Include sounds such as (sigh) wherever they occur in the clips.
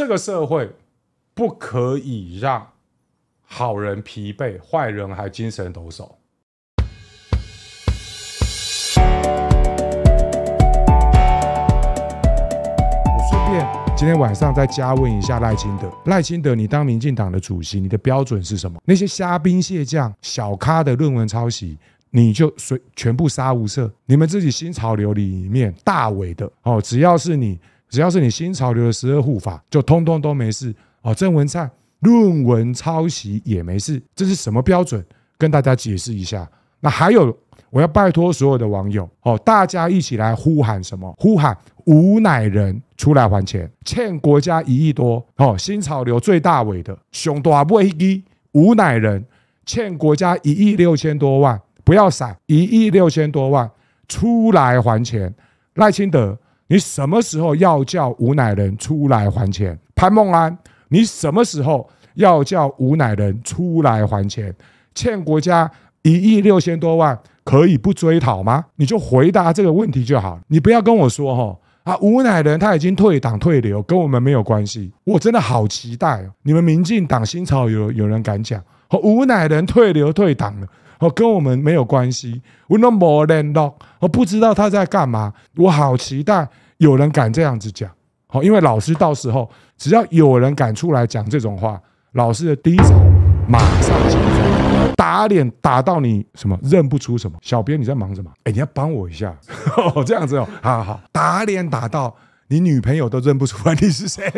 这个社会不可以让好人疲惫，坏人还精神抖擞。我顺便今天晚上再加问一下赖清德：赖清德，你当民进党的主席，你的标准是什么？那些虾兵蟹将、小咖的论文抄袭，你就随全部杀无赦。你们自己新潮流里面大伟的哦，只要是你。只要是你新潮流的十二护法，就通通都没事哦。郑文灿论文抄袭也没事，这是什么标准？跟大家解释一下。那还有，我要拜托所有的网友哦，大家一起来呼喊什么？呼喊吴乃仁出来还钱，欠国家一亿多哦！新潮流最大伟的熊大不一弟吴乃仁欠国家一亿六千多万，不要闪，一亿六千多万出来还钱，赖清德。你什么时候要叫吴乃仁出来还钱？潘孟安，你什么时候要叫吴乃仁出来还钱？欠国家一亿六千多万，可以不追讨吗？你就回答这个问题就好。你不要跟我说，哈啊，吴乃仁他已经退党退流，跟我们没有关系。我真的好期待，你们民进党新潮有有人敢讲，吴乃仁退流退党了，跟我们没有关系。我 don't 我不知道他在干嘛。我好期待。有人敢这样子讲，好，因为老师到时候只要有人敢出来讲这种话，老师的第一手马上行动，打脸打到你什么认不出什么。小编你在忙什么？哎，你要帮我一下，(laughs) 这样子哦，好好打脸打到你女朋友都认不出你是谁，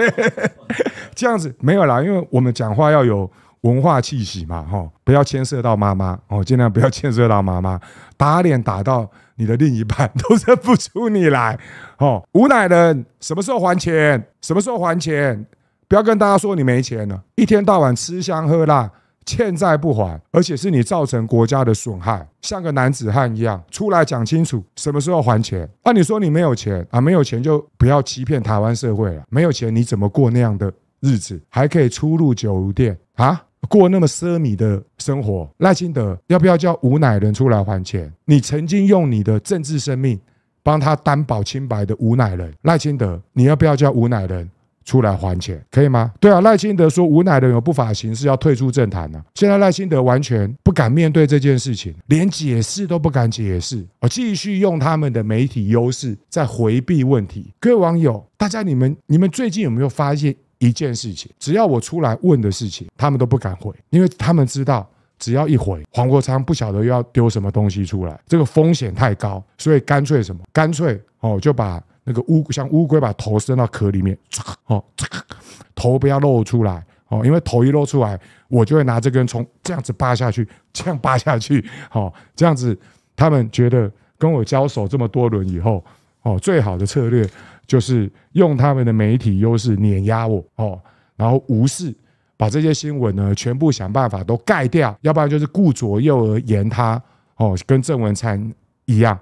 (laughs) 这样子没有啦，因为我们讲话要有。文化气息嘛，哈，不要牵涉到妈妈哦，尽量不要牵涉到妈妈。打脸打到你的另一半 (laughs) 都认不出你来，哦，无奶人什么时候还钱？什么时候还钱？不要跟大家说你没钱了，一天到晚吃香喝辣，欠债不还，而且是你造成国家的损害，像个男子汉一样出来讲清楚什么时候还钱。那你说你没有钱啊？没有钱就不要欺骗台湾社会了。没有钱你怎么过那样的日子？还可以出入酒店啊？过那么奢靡的生活，赖清德要不要叫吴乃仁出来还钱？你曾经用你的政治生命帮他担保清白的吴乃仁，赖清德，你要不要叫吴乃仁出来还钱，可以吗？对啊，赖清德说吴乃仁有不法行事，要退出政坛了。现在赖清德完全不敢面对这件事情，连解释都不敢解释，哦，继续用他们的媒体优势在回避问题。各位网友，大家你们你们最近有没有发现？一件事情，只要我出来问的事情，他们都不敢回，因为他们知道，只要一回，黄国昌不晓得又要丢什么东西出来，这个风险太高，所以干脆什么，干脆哦，就把那个乌像乌龟把头伸到壳里面，哦，头不要露出来，哦，因为头一露出来，我就会拿这根葱这样子扒下去，这样扒下去，好，这样子他们觉得跟我交手这么多轮以后，哦，最好的策略。就是用他们的媒体优势碾压我哦，然后无视把这些新闻呢全部想办法都盖掉，要不然就是顾左右而言他哦，跟郑文灿一样。